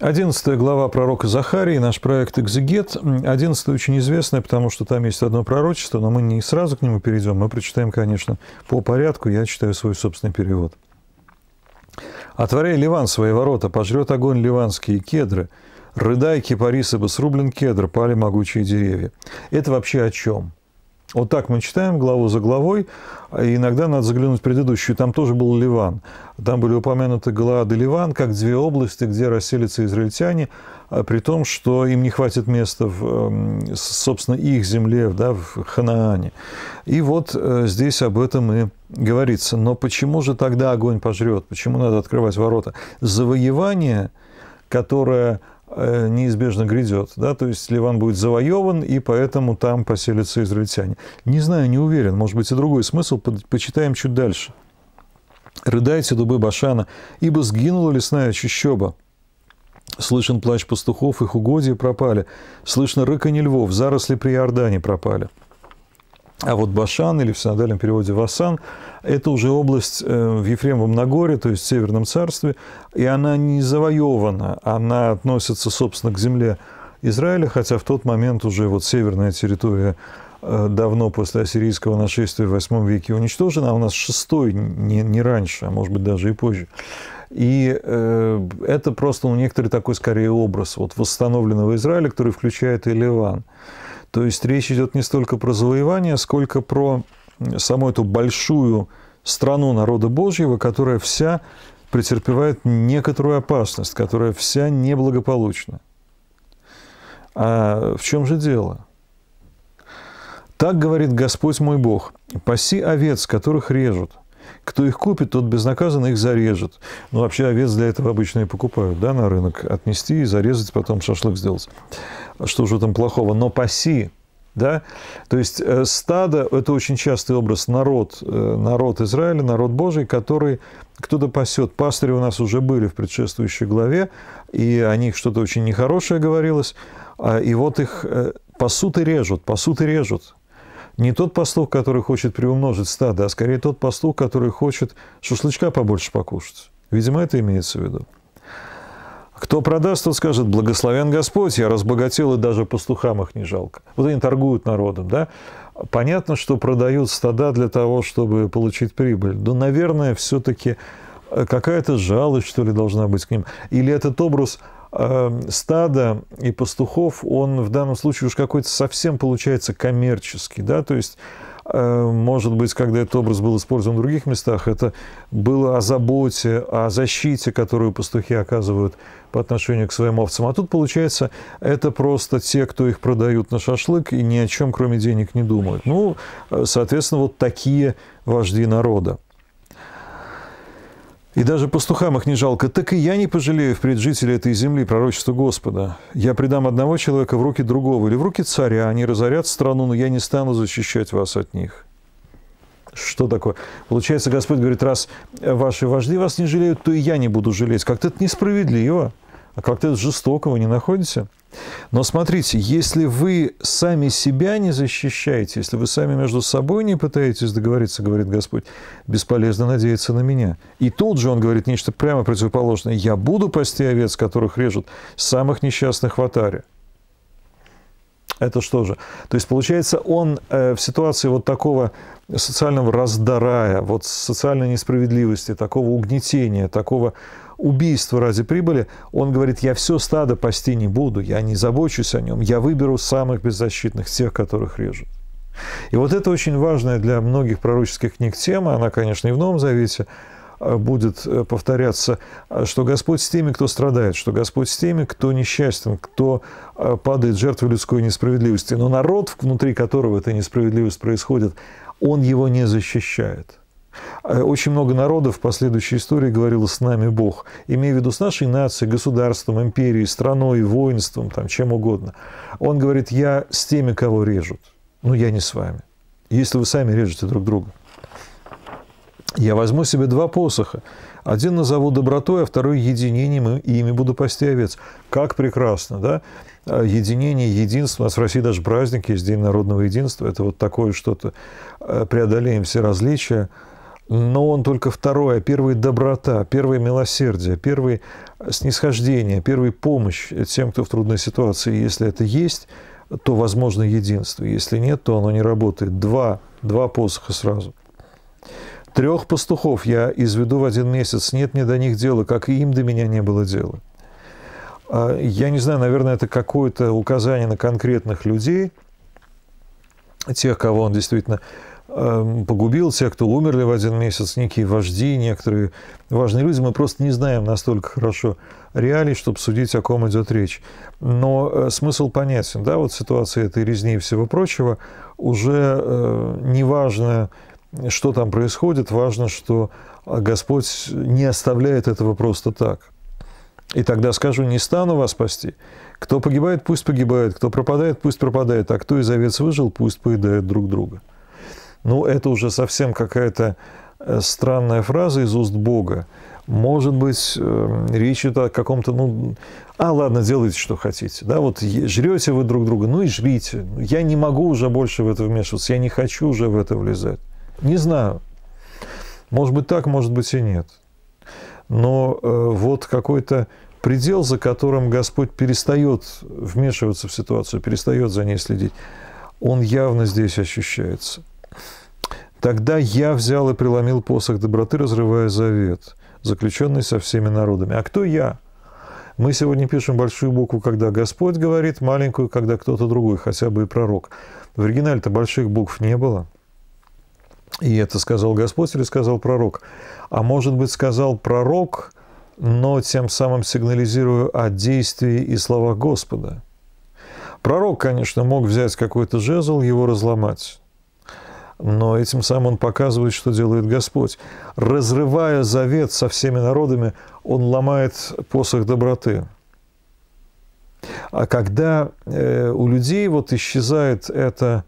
11 глава пророка Захарии, наш проект «Экзегет». 11 очень известная, потому что там есть одно пророчество, но мы не сразу к нему перейдем, мы прочитаем, конечно, по порядку, я читаю свой собственный перевод. «Отворяй Ливан свои ворота, пожрет огонь ливанские кедры, рыдай кипарис, ибо срублен кедр, пали могучие деревья». Это вообще о чем? Вот так мы читаем главу за главой. И а иногда надо заглянуть в предыдущую. Там тоже был Ливан. Там были упомянуты Галаад и Ливан, как две области, где расселятся израильтяне, а при том, что им не хватит места в, эм, собственно, их земле, да, в Ханаане. И вот э, здесь об этом и говорится. Но почему же тогда огонь пожрет? Почему надо открывать ворота? Завоевание, которое Э, неизбежно грядет. Да? То есть Ливан будет завоеван, и поэтому там поселятся израильтяне. Не знаю, не уверен. Может быть, и другой смысл. Почитаем чуть дальше. «Рыдайте, дубы Башана, ибо сгинула лесная чащоба». Слышен плач пастухов, их угодья пропали. Слышно рыканье львов, заросли при Иордане пропали. А вот Башан, или в синодальном переводе Васан, это уже область э, в Ефремовом Нагоре, то есть в Северном царстве, и она не завоевана, она относится, собственно, к земле Израиля, хотя в тот момент уже вот северная территория э, давно после ассирийского нашествия в 8 веке уничтожена, а у нас шестой не, не раньше, а может быть даже и позже. И э, это просто ну, некоторый такой скорее образ вот восстановленного Израиля, который включает и Ливан. То есть речь идет не столько про завоевание, сколько про саму эту большую страну народа Божьего, которая вся претерпевает некоторую опасность, которая вся неблагополучна. А в чем же дело? Так говорит Господь мой Бог, паси овец, которых режут – кто их купит, тот безнаказанно их зарежет. Ну, вообще овец для этого обычно и покупают, да, на рынок. Отнести и зарезать, потом шашлык сделать. Что же там плохого? Но паси, да? То есть э, стадо – это очень частый образ народ, э, народ Израиля, народ Божий, который кто-то пасет. Пастыри у нас уже были в предшествующей главе, и о них что-то очень нехорошее говорилось. А, и вот их э, пасут и режут, пасут и режут. Не тот пастух, который хочет приумножить стадо, а скорее тот пастух, который хочет шашлычка побольше покушать. Видимо, это имеется в виду. Кто продаст, тот скажет, благословен Господь, я разбогател, и даже пастухам их не жалко. Вот они торгуют народом, да? Понятно, что продают стада для того, чтобы получить прибыль. Но, наверное, все-таки э, какая-то жалость, что ли, должна быть к ним. Или этот образ Эм, стада и пастухов, он в данном случае уж какой-то совсем получается коммерческий, да, то есть э, может быть, когда этот образ был использован в других местах, это было о заботе, о защите, которую пастухи оказывают по отношению к своим овцам. А тут, получается, это просто те, кто их продают на шашлык и ни о чем, кроме денег, не думают. Ну, э, соответственно, вот такие вожди народа. И даже пастухам их не жалко. Так и я не пожалею впредь жителей этой земли пророчества Господа. Я предам одного человека в руки другого или в руки царя. Они разорят страну, но я не стану защищать вас от них. Что такое? Получается, Господь говорит, раз ваши вожди вас не жалеют, то и я не буду жалеть. Как-то это несправедливо. А как-то жестокого не находите? Но смотрите, если вы сами себя не защищаете, если вы сами между собой не пытаетесь договориться, говорит Господь, бесполезно надеяться на меня. И тут же он говорит нечто прямо противоположное. Я буду пасти овец, которых режут самых несчастных в атаре. Это что же? То есть, получается, он э, в ситуации вот такого социального раздарая, вот социальной несправедливости, такого угнетения, такого убийство ради прибыли, он говорит, я все стадо пасти не буду, я не забочусь о нем, я выберу самых беззащитных, тех, которых режут. И вот это очень важная для многих пророческих книг тема, она, конечно, и в Новом Завете э, будет э, повторяться, э, что Господь с теми, кто страдает, что Господь с теми, кто несчастен, кто падает жертвой людской несправедливости. Но народ, внутри которого эта несправедливость происходит, он его не защищает. Э, очень много народов в последующей истории говорило «с нами Бог», имея в виду с нашей нацией, государством, империей, страной, воинством, там, чем угодно. Он говорит «я с теми, кого режут, но я не с вами, если вы сами режете друг друга». Я возьму себе два посоха. Один назову добротой, а второй единением, и ими буду пасти овец. Как прекрасно, да? Э, единение, единство. У нас в России даже праздник есть, День народного единства. Это вот такое что-то. Э, преодолеем все различия но он только второе, а первый – доброта, первое милосердие, первое снисхождение, первая помощь тем, кто в трудной ситуации. Если это есть, то возможно единство. Если нет, то оно не работает. Два, два посоха сразу. Трех пастухов я изведу в один месяц. Нет мне до них дела, как и им до меня не было дела. А, я не знаю, наверное, это какое-то указание на конкретных людей, тех, кого он действительно Эм, погубил, те, кто умерли в один месяц, некие вожди, некоторые важные люди. Мы просто не знаем настолько хорошо реалий, чтобы судить, о ком идет речь. Но э, смысл понятен. Да, вот ситуация этой резни и всего прочего уже э, не важно, что там происходит, важно, что Господь не оставляет этого просто так. И тогда скажу, не стану вас спасти. Кто погибает, пусть погибает, кто пропадает, пусть пропадает, а кто из овец выжил, пусть поедает друг друга. Ну, это уже совсем какая-то э, странная фраза из уст Бога. Может быть, эм, речь идет о каком-то, ну, а, ладно, делайте, что хотите. Да, вот жрете вы друг друга, ну и жрите. Я не могу уже больше в это вмешиваться, я не хочу уже в это влезать. Не знаю. Может быть, так, может быть, и нет. Но э, вот какой-то предел, за которым Господь перестает вмешиваться в ситуацию, перестает за ней следить, он явно здесь ощущается. Тогда я взял и преломил посох доброты, разрывая завет, заключенный со всеми народами. А кто я? Мы сегодня пишем большую букву, когда Господь говорит, маленькую, когда кто-то другой, хотя бы и пророк. В оригинале-то больших букв не было. И это сказал Господь или сказал пророк? А может быть, сказал пророк, но тем самым сигнализируя о действии и словах Господа. Пророк, конечно, мог взять какой-то жезл, его разломать но этим самым он показывает, что делает Господь. Разрывая завет со всеми народами, он ломает посох доброты. А когда э, у людей вот исчезает эта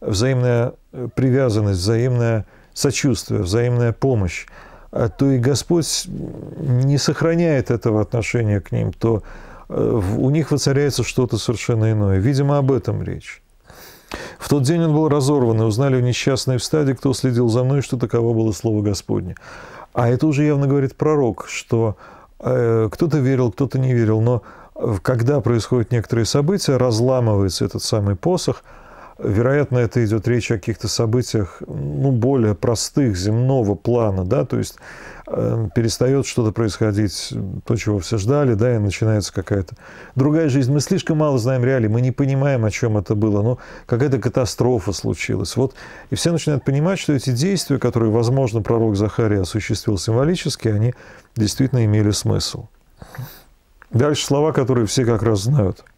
взаимная привязанность, взаимное сочувствие, взаимная помощь, э, то и Господь не сохраняет этого отношения к ним, то э, у них воцаряется что-то совершенно иное. Видимо, об этом речь. В тот день он был разорван, и узнали в несчастной в стаде, кто следил за мной, что таково было слово Господне. А это уже явно говорит пророк, что э, кто-то верил, кто-то не верил, но э, когда происходят некоторые события, разламывается этот самый посох – Вероятно, это идет речь о каких-то событиях ну, более простых, земного плана, да, то есть э, перестает что-то происходить, то, чего все ждали, да, и начинается какая-то другая жизнь. Мы слишком мало знаем реалий, мы не понимаем, о чем это было, но какая-то катастрофа случилась. Вот, и все начинают понимать, что эти действия, которые, возможно, пророк Захария осуществил символически, они действительно имели смысл. Дальше слова, которые все как раз знают –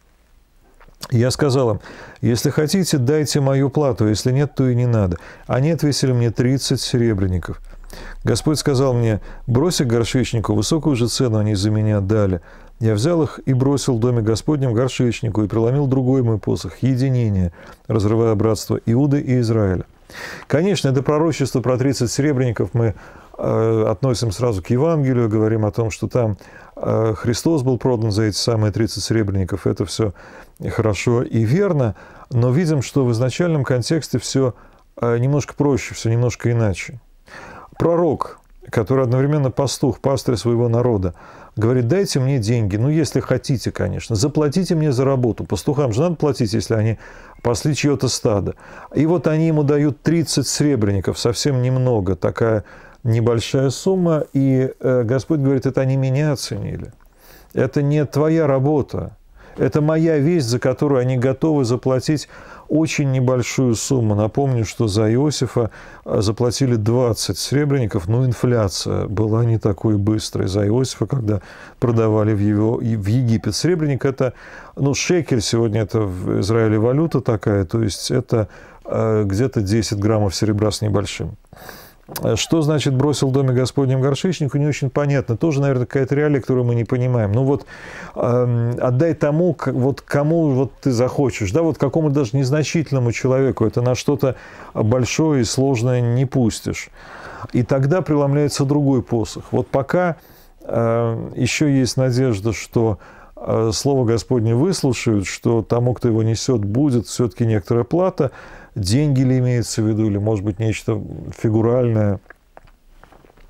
я сказал им, если хотите, дайте мою плату, а если нет, то и не надо. Они отвесили мне 30 серебряников. Господь сказал мне, броси горшечнику, высокую же цену они за меня дали. Я взял их и бросил в доме Господнем горшечнику и преломил другой мой посох, единение, разрывая братство Иуды и Израиля. Конечно, это пророчество про 30 серебряников мы Э, относим сразу к Евангелию, говорим о том, что там э, Христос был продан за эти самые 30 серебряников, это все хорошо и верно, но видим, что в изначальном контексте все э, немножко проще, все немножко иначе. Пророк, который одновременно пастух, пастырь своего народа, говорит, дайте мне деньги, ну, если хотите, конечно, заплатите мне за работу. Пастухам же надо платить, если они пасли чье-то стадо. И вот они ему дают 30 серебряников, совсем немного, такая небольшая сумма, и э, Господь говорит, это они меня оценили. Это не твоя работа, это моя весть, за которую они готовы заплатить очень небольшую сумму. Напомню, что за Иосифа э, заплатили 20 сребреников, но ну, инфляция была не такой быстрой за Иосифа, когда продавали в, его, в Египет. Сребреник – это, ну, шекель сегодня, это в Израиле валюта такая, то есть это э, где-то 10 граммов серебра с небольшим. Э, что значит «бросил доме господнем горшечнику» не очень понятно. Тоже, наверное, какая-то реалия, которую мы не понимаем. Ну вот э, отдай тому, как, вот кому вот ты захочешь, да, вот какому даже незначительному человеку. Это на что-то большое и сложное не пустишь. И тогда преломляется другой посох. Вот пока э, еще есть надежда, что э, Слово Господне выслушают, что тому, кто его несет, будет все-таки некоторая плата – деньги ли имеется в виду, или, может быть, нечто фигуральное,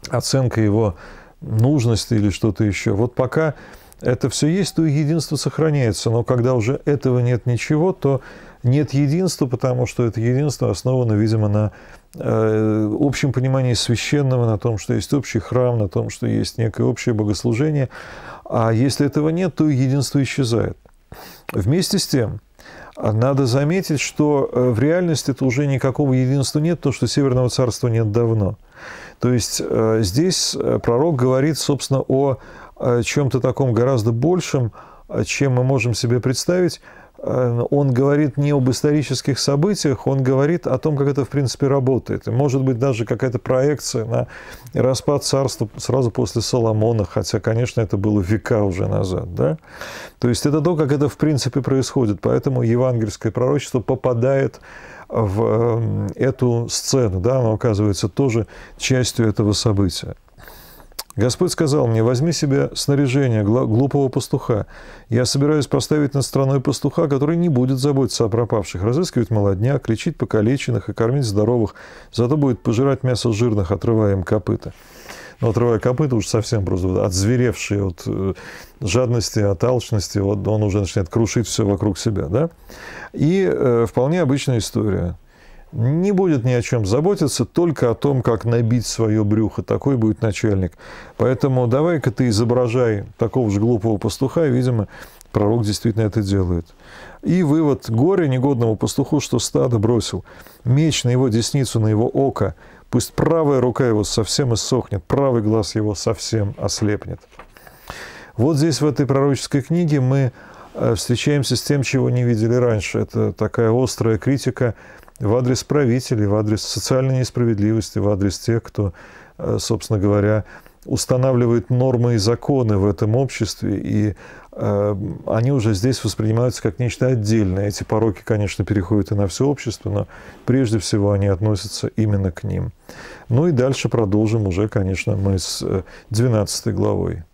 оценка его нужности или что-то еще. Вот пока это все есть, то единство сохраняется. Но когда уже этого нет ничего, то нет единства, потому что это единство основано, видимо, на э, общем понимании священного, на том, что есть общий храм, на том, что есть некое общее богослужение. А если этого нет, то единство исчезает. Вместе с тем, а надо заметить, что э, в реальности это уже никакого единства нет, то, что Северного царства нет давно. То есть э, здесь э, пророк говорит, собственно, о чем-то таком гораздо большем, чем мы можем себе представить, Э, он говорит не об исторических событиях, он говорит о том, как это, в принципе, работает. И, может быть, даже какая-то проекция на распад царства сразу после Соломона, хотя, конечно, это было века уже назад. Да? То есть это то, как это, в принципе, происходит. Поэтому евангельское пророчество попадает в эм, эту сцену, да, она оказывается тоже частью этого события. Господь сказал мне, возьми себе снаряжение глупого пастуха. Я собираюсь поставить над страной пастуха, который не будет заботиться о пропавших, разыскивать молодняк, лечить покалеченных и кормить здоровых, зато будет пожирать мясо жирных, отрывая им копыта. Но ну, отрывая копыта уж совсем просто отзверевший от э, жадности, от алчности, вот он уже начинает крушить все вокруг себя. Да? И э, вполне обычная история не будет ни о чем заботиться, только о том, как набить свое брюхо. Такой будет начальник. Поэтому давай-ка ты изображай такого же глупого пастуха, и, видимо, пророк действительно это делает. И вывод горе негодному пастуху, что стадо бросил. Меч на его десницу, на его око. Пусть правая рука его совсем иссохнет, правый глаз его совсем ослепнет. Вот здесь, в этой пророческой книге, мы э, встречаемся с тем, чего не видели раньше. Это такая острая критика в адрес правителей, в адрес социальной несправедливости, в адрес тех, кто, э, собственно говоря, устанавливает нормы и законы в этом обществе, и э, они уже здесь воспринимаются как нечто отдельное. Эти пороки, конечно, переходят и на все общество, но прежде всего они относятся именно к ним. Ну и дальше продолжим уже, конечно, мы с 12 э, главой.